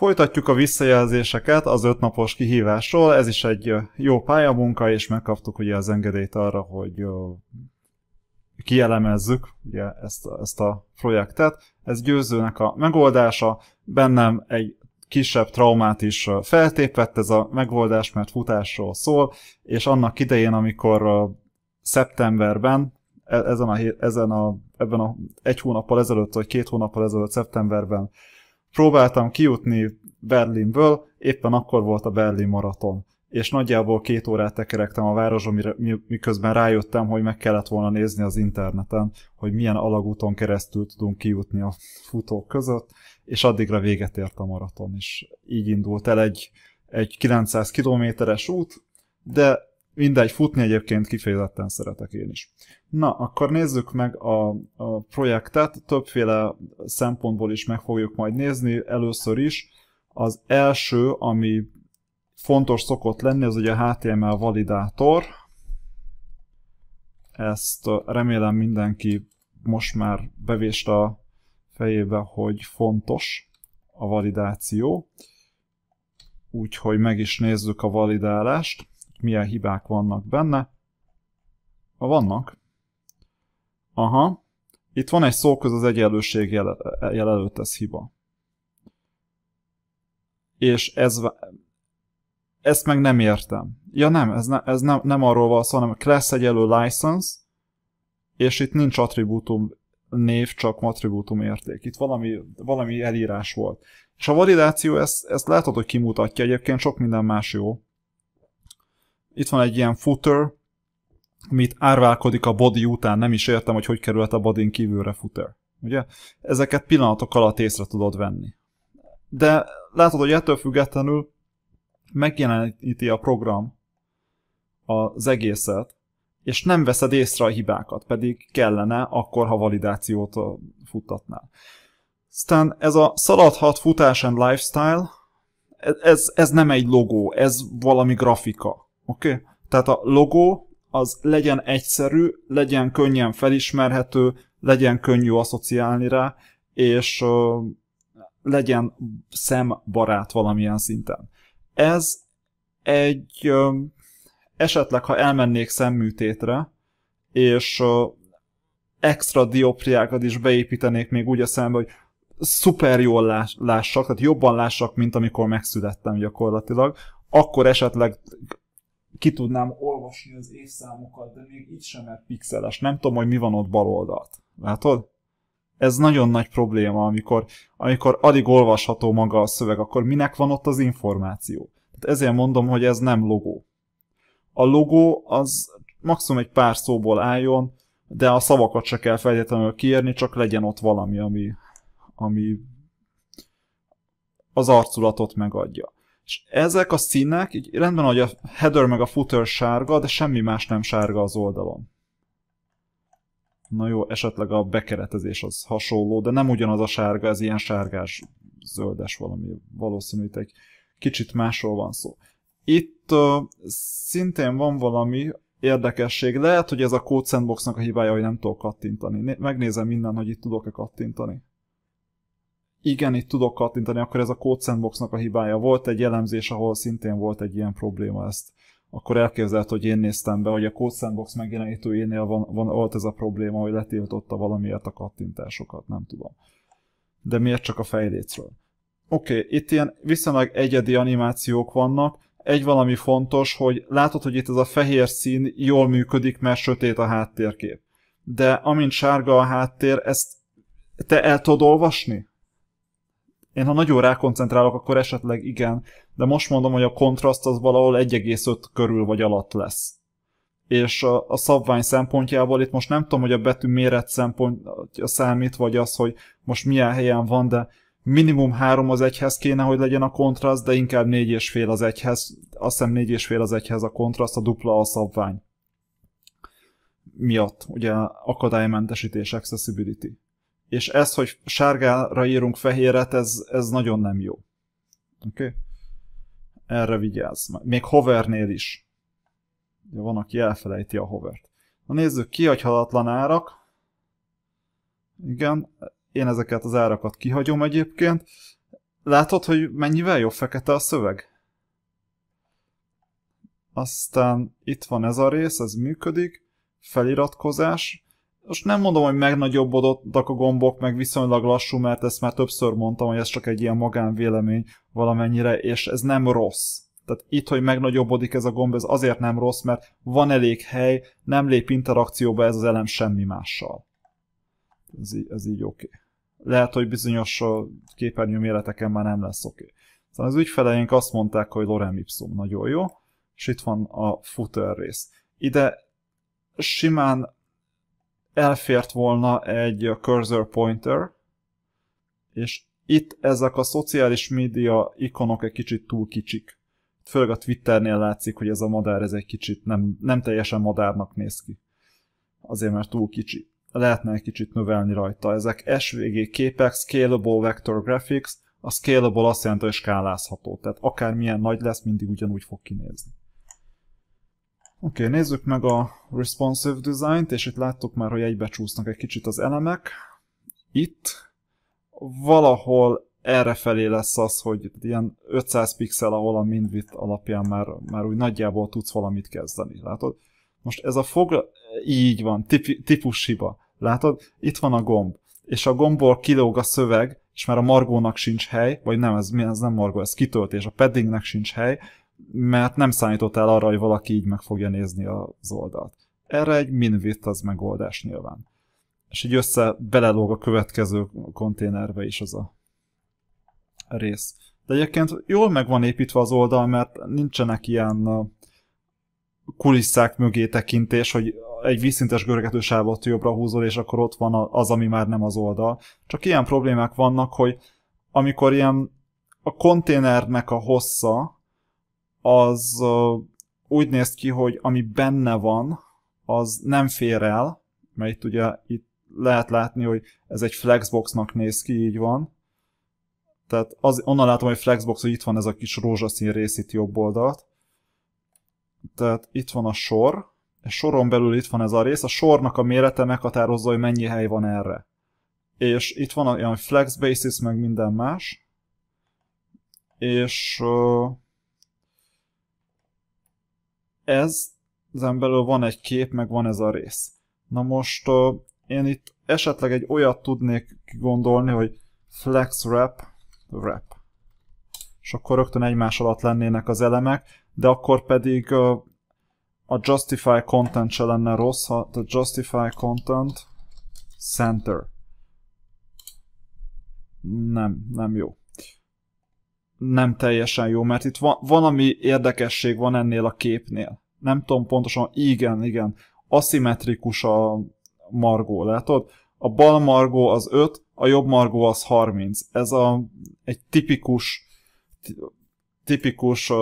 Folytatjuk a visszajelzéseket az ötnapos kihívásról, ez is egy jó pályamunka, és megkaptuk ugye az engedélyt arra, hogy kielemezzük ugye ezt, ezt a projektet. Ez győzőnek a megoldása, bennem egy kisebb traumát is feltépett ez a megoldás, mert futásról szól, és annak idején, amikor szeptemberben, e-, ezen a, ezen a, ebben a egy hónappal ezelőtt, vagy két hónappal ezelőtt szeptemberben próbáltam kijutni Berlinből, éppen akkor volt a Berlin maraton és nagyjából két órát tekerektem a városon, miközben rájöttem, hogy meg kellett volna nézni az interneten, hogy milyen alagúton keresztül tudunk kijutni a futók között, és addigra véget ért a maraton, és így indult el egy, egy 900 kilométeres út, de Mindegy, futni egyébként kifejezetten szeretek én is. Na, akkor nézzük meg a, a projektet, többféle szempontból is meg fogjuk majd nézni. Először is az első, ami fontos szokott lenni, az ugye a HTML validátor. Ezt remélem mindenki most már bevést a fejébe, hogy fontos a validáció. Úgyhogy meg is nézzük a validálást milyen hibák vannak benne. Ha vannak. Aha. Itt van egy köz az egyenlőség jel, előtt, ez hiba. És ez, ezt meg nem értem. Ja nem, ez, ne, ez nem, nem arról van szó, hanem class egyenlő license, és itt nincs attribútum név, csak attribútum érték. Itt valami, valami elírás volt. És a validáció ezt, ezt látod, hogy kimutatja, egyébként sok minden más jó itt van egy ilyen footer, amit árválkodik a body után, nem is értem, hogy hogy került a bodyn kívülre footer. Ugye? Ezeket pillanatok alatt észre tudod venni. De látod, hogy ettől függetlenül megjeleníti a program az egészet, és nem veszed észre a hibákat, pedig kellene akkor, ha validációt futtatnál. Aztán ez a szaladhat futás and lifestyle, e-, ez, ez nem egy logó, ez valami grafika. Oké? Okay? Tehát a logó az legyen egyszerű, legyen könnyen felismerhető, legyen könnyű asszociálni rá, és legyen szembarát valamilyen szinten. Ez egy esetleg, ha elmennék szemműtétre, és extra diopriákat is beépítenék még úgy a szembe, hogy szuper jól lássak, tehát jobban lássak, mint amikor megszülettem gyakorlatilag, akkor esetleg ki tudnám olvasni az évszámokat, de még itt sem lett pixeles. Nem tudom, hogy mi van ott bal oldalt. Látod? Ez nagyon nagy probléma, amikor, amikor alig olvasható maga a szöveg, akkor minek van ott az információ? Tehát ezért mondom, hogy ez nem logó. A logó az maximum egy pár szóból álljon, de a szavakat se kell feltétlenül kiérni, csak legyen ott valami, ami, ami az arculatot megadja és ezek a színek, így rendben, hogy a header meg a footer sárga, de semmi más nem sárga az oldalon. Na jó, esetleg a bekeretezés az hasonló, de nem ugyanaz a sárga, ez ilyen sárgás, zöldes valami, valószínűleg egy kicsit másról van szó. Itt uh, szintén van valami érdekesség, lehet, hogy ez a Code Sandboxnak a hibája, hogy nem tudok kattintani. Megnézem minden, hogy itt tudok-e kattintani igen, itt tudok kattintani, akkor ez a Code Sandboxnak a hibája. Volt egy elemzés, ahol szintén volt egy ilyen probléma ezt akkor elképzelt, hogy én néztem be, hogy a Code Sandbox megjelenítőjénél van, van, volt ez a probléma, hogy letiltotta valamiért a kattintásokat, nem tudom. De miért csak a fejlécről? Oké, okay, itt ilyen viszonylag egyedi animációk vannak, egy valami fontos, hogy látod, hogy itt ez a fehér szín jól működik, mert sötét a háttérkép. De amint sárga a háttér, ezt te el tudod olvasni? én ha nagyon rákoncentrálok, akkor esetleg igen, de most mondom, hogy a kontraszt az valahol 1,5 körül vagy alatt lesz. És a, a szabvány szempontjából itt most nem tudom, hogy a betű méret szempontja számít, vagy az, hogy most milyen helyen van, de minimum 3 az egyhez kéne, hogy legyen a kontraszt, de inkább 4,5 az egyhez, azt hiszem 4,5 az egyhez a kontraszt, a dupla a szabvány miatt, ugye akadálymentesítés, accessibility és ez, hogy sárgára írunk fehéret, ez, ez nagyon nem jó. Oké? Okay? Erre vigyázz. Még hovernél is. De van, aki elfelejti a hovert. Na nézzük, kihagyhatatlan árak. Igen, én ezeket az árakat kihagyom egyébként. Látod, hogy mennyivel jobb fekete a szöveg? Aztán itt van ez a rész, ez működik. Feliratkozás most nem mondom, hogy megnagyobbodottak a gombok, meg viszonylag lassú, mert ezt már többször mondtam, hogy ez csak egy ilyen magánvélemény valamennyire, és ez nem rossz. Tehát itt, hogy megnagyobbodik ez a gomb, ez azért nem rossz, mert van elég hely, nem lép interakcióba ez az elem semmi mással. Ez, így, ez így oké. Okay. Lehet, hogy bizonyos képernyőméreteken már nem lesz oké. Okay. Szóval az ügyfeleink azt mondták, hogy Lorem Ipsum nagyon jó, és itt van a footer rész. Ide simán elfért volna egy cursor pointer, és itt ezek a szociális média ikonok egy kicsit túl kicsik. Főleg a Twitternél látszik, hogy ez a madár ez egy kicsit nem, nem teljesen madárnak néz ki. Azért, mert túl kicsi. Lehetne egy kicsit növelni rajta. Ezek SVG képek, Scalable Vector Graphics, a Scalable azt jelenti, hogy skálázható. Tehát akármilyen nagy lesz, mindig ugyanúgy fog kinézni. Oké, okay, nézzük meg a responsive design-t, és itt láttuk már, hogy csúsznak egy kicsit az elemek. Itt valahol erre felé lesz az, hogy ilyen 500 pixel, ahol a minvit alapján már, már úgy nagyjából tudsz valamit kezdeni, látod? Most ez a fog, így van, tipi, típus hiba, látod? Itt van a gomb, és a gombból kilóg a szöveg, és már a margónak sincs hely, vagy nem, ez, ez nem margó, ez kitöltés, a paddingnek sincs hely, mert nem számítottál arra, hogy valaki így meg fogja nézni az oldalt. Erre egy minvit az megoldás nyilván. És így össze belelóg a következő konténerbe is az a rész. De egyébként jól meg van építve az oldal, mert nincsenek ilyen kulisszák mögé tekintés, hogy egy vízszintes sávot jobbra húzol, és akkor ott van az, ami már nem az oldal. Csak ilyen problémák vannak, hogy amikor ilyen a konténernek a hossza, az úgy néz ki, hogy ami benne van, az nem fér el, mert itt ugye itt lehet látni, hogy ez egy flexboxnak néz ki, így van. Tehát az, onnan látom, hogy flexbox, hogy itt van ez a kis rózsaszín rész itt jobb oldalt. Tehát itt van a sor, és soron belül itt van ez a rész, a sornak a mérete meghatározza, hogy mennyi hely van erre. És itt van olyan flex basis, meg minden más. És uh, ez, ezen belül van egy kép, meg van ez a rész. Na most uh, én itt esetleg egy olyat tudnék gondolni, hogy flex wrap, wrap. És akkor rögtön egymás alatt lennének az elemek, de akkor pedig uh, a justify content se lenne rossz, ha a justify content center. Nem, nem jó. Nem teljesen jó, mert itt van, valami érdekesség van ennél a képnél nem tudom pontosan, igen, igen, aszimetrikus a margó, látod? A bal margó az 5, a jobb margó az 30. Ez a, egy tipikus, tipikus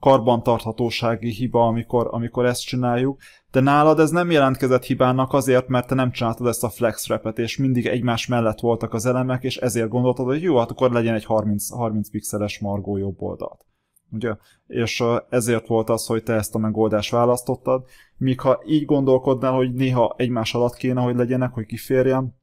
karbantarthatósági hiba, amikor, amikor ezt csináljuk, de nálad ez nem jelentkezett hibának azért, mert te nem csináltad ezt a flex repet, és mindig egymás mellett voltak az elemek, és ezért gondoltad, hogy jó, hát akkor legyen egy 30, 30 pixeles margó jobb oldalt. Ugye? És ezért volt az, hogy te ezt a megoldást választottad. Míg ha így gondolkodnál, hogy néha egymás alatt kéne, hogy legyenek, hogy kiférjen,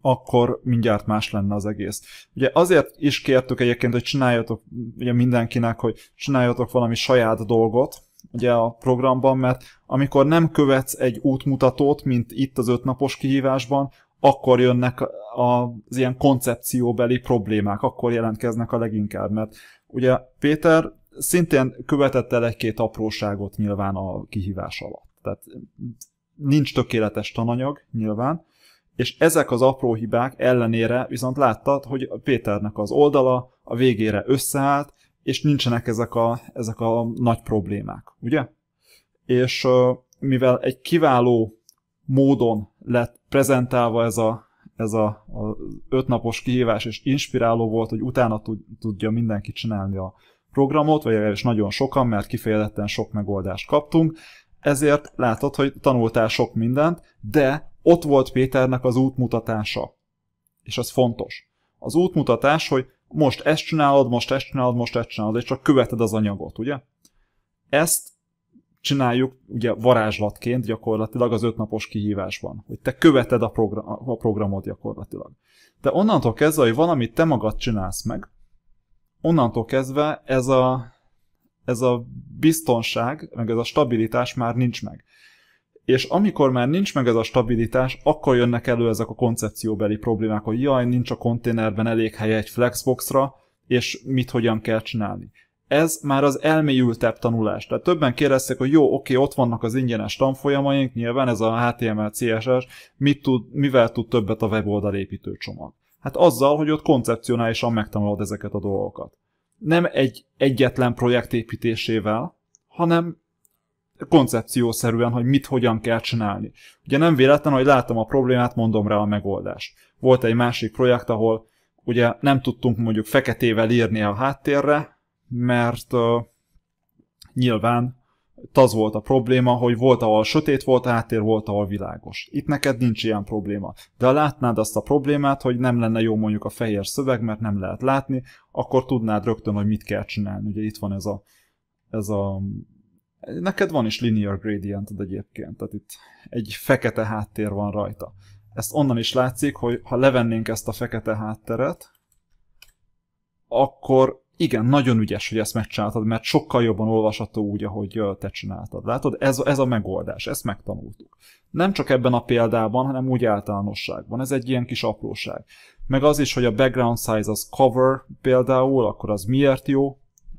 akkor mindjárt más lenne az egész. Ugye azért is kértük egyébként, hogy csináljatok ugye mindenkinek, hogy csináljatok valami saját dolgot, ugye a programban, mert amikor nem követsz egy útmutatót, mint itt az ötnapos kihívásban, akkor jönnek az ilyen koncepcióbeli problémák, akkor jelentkeznek a leginkább, mert Ugye Péter szintén követett el egy-két apróságot nyilván a kihívás alatt. Tehát nincs tökéletes tananyag nyilván, és ezek az apró hibák ellenére viszont láttad, hogy Péternek az oldala a végére összeállt, és nincsenek ezek a, ezek a nagy problémák, ugye? És mivel egy kiváló módon lett prezentálva ez a, ez a, a ötnapos kihívás, és inspiráló volt, hogy utána tudja mindenki csinálni a programot, vagy és nagyon sokan, mert kifejezetten sok megoldást kaptunk, ezért látod, hogy tanultál sok mindent, de ott volt Péternek az útmutatása. És ez fontos. Az útmutatás, hogy most ezt csinálod, most ezt csinálod, most ezt csinálod, és csak követed az anyagot, ugye? Ezt csináljuk ugye varázslatként gyakorlatilag az ötnapos kihívásban, hogy te követed a, program, a programot gyakorlatilag. De onnantól kezdve, hogy valamit te magad csinálsz meg, onnantól kezdve ez a, ez a biztonság, meg ez a stabilitás már nincs meg. És amikor már nincs meg ez a stabilitás, akkor jönnek elő ezek a koncepcióbeli problémák, hogy jaj, nincs a konténerben elég hely egy flexboxra, és mit hogyan kell csinálni ez már az elmélyültebb tanulás. Tehát többen kérdeztek, hogy jó, oké, ott vannak az ingyenes tanfolyamaink, nyilván ez a HTML, CSS, mit tud, mivel tud többet a weboldal építő csomag? Hát azzal, hogy ott koncepcionálisan megtanulod ezeket a dolgokat. Nem egy egyetlen projekt építésével, hanem koncepciószerűen, hogy mit hogyan kell csinálni. Ugye nem véletlen, hogy látom a problémát, mondom rá a megoldást. Volt egy másik projekt, ahol ugye nem tudtunk mondjuk feketével írni a háttérre, mert uh, nyilván az volt a probléma, hogy volt, ahol sötét volt a háttér, volt, ahol világos. Itt neked nincs ilyen probléma. De ha látnád azt a problémát, hogy nem lenne jó mondjuk a fehér szöveg, mert nem lehet látni, akkor tudnád rögtön, hogy mit kell csinálni. Ugye itt van ez a, ez a Neked van is linear gradient egyébként, tehát itt egy fekete háttér van rajta. Ezt onnan is látszik, hogy ha levennénk ezt a fekete hátteret, akkor igen, nagyon ügyes, hogy ezt megcsináltad, mert sokkal jobban olvasható úgy, ahogy te csináltad. Látod, ez, ez a megoldás, ezt megtanultuk. Nem csak ebben a példában, hanem úgy általánosságban. Ez egy ilyen kis apróság. Meg az is, hogy a background size az cover például, akkor az miért jó?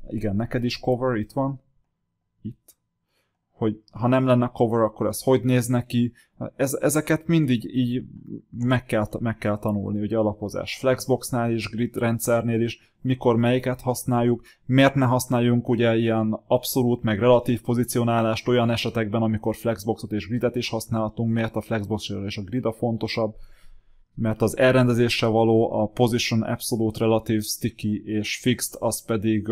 Igen, neked is cover, itt van hogy ha nem lenne cover, akkor ez hogy néz neki. Ez, ezeket mindig így meg kell, meg kell tanulni, ugye alapozás. Flexboxnál is, grid rendszernél is, mikor melyiket használjuk, miért ne használjunk ugye ilyen abszolút, meg relatív pozicionálást olyan esetekben, amikor flexboxot és gridet is használhatunk, miért a flexbox és a grid a fontosabb, mert az elrendezésre való a position absolute, relative, sticky és fixed, az pedig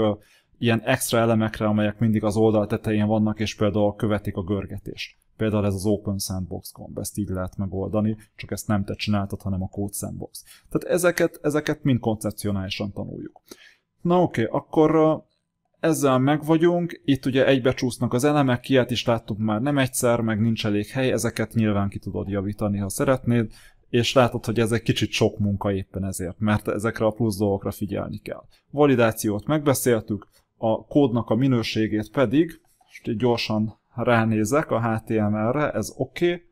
ilyen extra elemekre, amelyek mindig az oldal tetején vannak, és például követik a görgetést. Például ez az Open Sandbox gomb, ezt így lehet megoldani, csak ezt nem te csináltad, hanem a Code Sandbox. Tehát ezeket, ezeket mind koncepcionálisan tanuljuk. Na oké, okay, akkor ezzel meg vagyunk, itt ugye egybecsúsznak az elemek, kiát is láttuk már nem egyszer, meg nincs elég hely, ezeket nyilván ki tudod javítani, ha szeretnéd, és látod, hogy ez egy kicsit sok munka éppen ezért, mert ezekre a plusz dolgokra figyelni kell. Validációt megbeszéltük, a kódnak a minőségét pedig, most így gyorsan ránézek a HTML-re, ez oké, okay,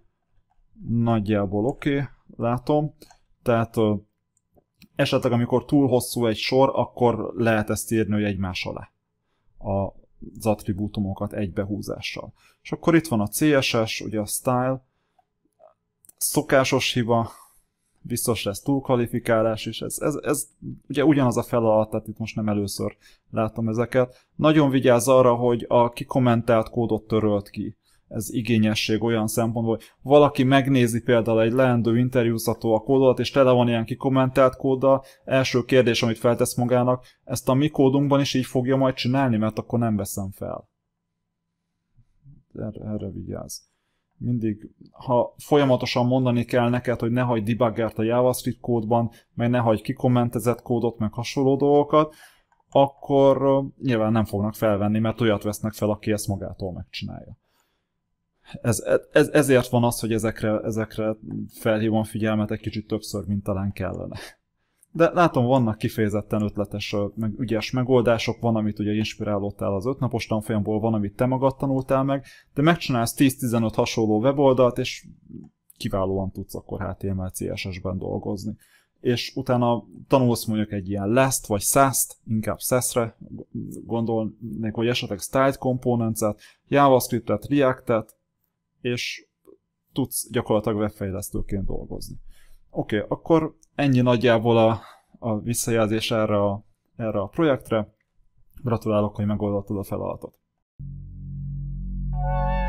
nagyjából oké, okay, látom, tehát ö, esetleg amikor túl hosszú egy sor, akkor lehet ezt írni, hogy egymás alá a, az attribútumokat egybehúzással. És akkor itt van a CSS, ugye a style, szokásos hiba, biztos lesz túlkvalifikálás is, ez, ez, ez ugye ugyanaz a feladat, tehát itt most nem először látom ezeket. Nagyon vigyázz arra, hogy a kikommentált kódot törölt ki. Ez igényesség olyan szempontból, hogy valaki megnézi például egy leendő interjúztató a kódot, és tele van ilyen kikommentált kóddal, első kérdés, amit feltesz magának, ezt a mi kódunkban is így fogja majd csinálni, mert akkor nem veszem fel. Erre, erre vigyázz mindig, ha folyamatosan mondani kell neked, hogy ne hagyd debuggert a JavaScript kódban, meg ne hagyj kikommentezett kódot, meg hasonló dolgokat, akkor nyilván nem fognak felvenni, mert olyat vesznek fel, aki ezt magától megcsinálja. Ez, e, ez, ezért van az, hogy ezekre, ezekre felhívom figyelmet egy kicsit többször, mint talán kellene de látom, vannak kifejezetten ötletes, meg ügyes megoldások, van, amit ugye inspirálódtál az ötnapos tanfolyamból, van, amit te magad tanultál meg, de megcsinálsz 10-15 hasonló weboldalt, és kiválóan tudsz akkor HTML, CSS-ben dolgozni. És utána tanulsz mondjuk egy ilyen last vagy sast, inkább sasre gondolnék, vagy esetleg styled components-et, JavaScript-et, React-et, és tudsz gyakorlatilag webfejlesztőként dolgozni. Oké, okay, akkor ennyi nagyjából a, a visszajelzés erre a, erre a projektre. Gratulálok, hogy megoldottad a feladatot. thank you